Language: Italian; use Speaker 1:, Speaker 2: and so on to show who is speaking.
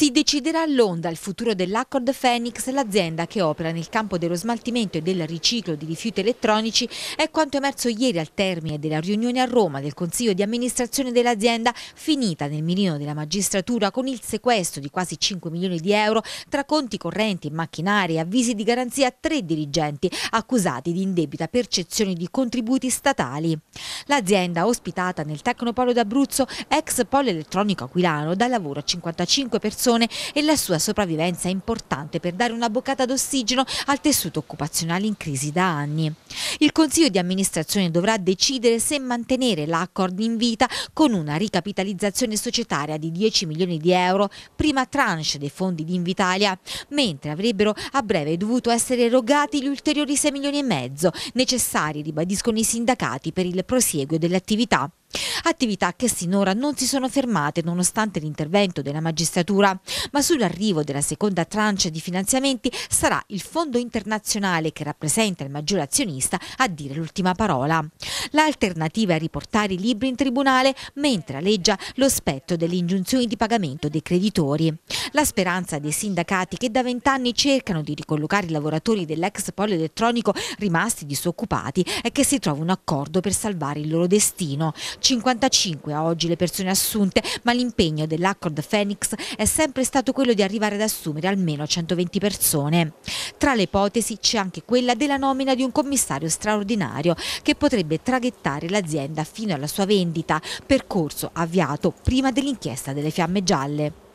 Speaker 1: Si deciderà a Londra il futuro dell'Accord Phoenix, l'azienda che opera nel campo dello smaltimento e del riciclo di rifiuti elettronici, è quanto emerso ieri al termine della riunione a Roma del Consiglio di amministrazione dell'azienda, finita nel mirino della magistratura con il sequestro di quasi 5 milioni di euro tra conti correnti, macchinari e avvisi di garanzia a tre dirigenti accusati di indebita percezione di contributi statali. L'azienda, ospitata nel Tecnopolo d'Abruzzo, ex polo elettronico aquilano, dà lavoro a 55 persone persone e la sua sopravvivenza è importante per dare una boccata d'ossigeno al tessuto occupazionale in crisi da anni. Il Consiglio di amministrazione dovrà decidere se mantenere l'accord in vita con una ricapitalizzazione societaria di 10 milioni di euro, prima tranche dei fondi di Invitalia, mentre avrebbero a breve dovuto essere erogati gli ulteriori 6 milioni e mezzo necessari, ribadiscono i sindacati, per il prosieguo dell'attività attività che sinora non si sono fermate nonostante l'intervento della magistratura, ma sull'arrivo della seconda tranche di finanziamenti sarà il fondo internazionale che rappresenta il maggiore azionista a dire l'ultima parola. L'alternativa è riportare i libri in tribunale mentre alleggia lo spettro delle ingiunzioni di pagamento dei creditori. La speranza dei sindacati che da vent'anni cercano di ricollocare i lavoratori dell'ex polio elettronico rimasti disoccupati è che si trovi un accordo per salvare il loro destino. 50 55 a oggi le persone assunte, ma l'impegno dell'Accord Phoenix è sempre stato quello di arrivare ad assumere almeno 120 persone. Tra le ipotesi c'è anche quella della nomina di un commissario straordinario che potrebbe traghettare l'azienda fino alla sua vendita, percorso avviato prima dell'inchiesta delle fiamme gialle.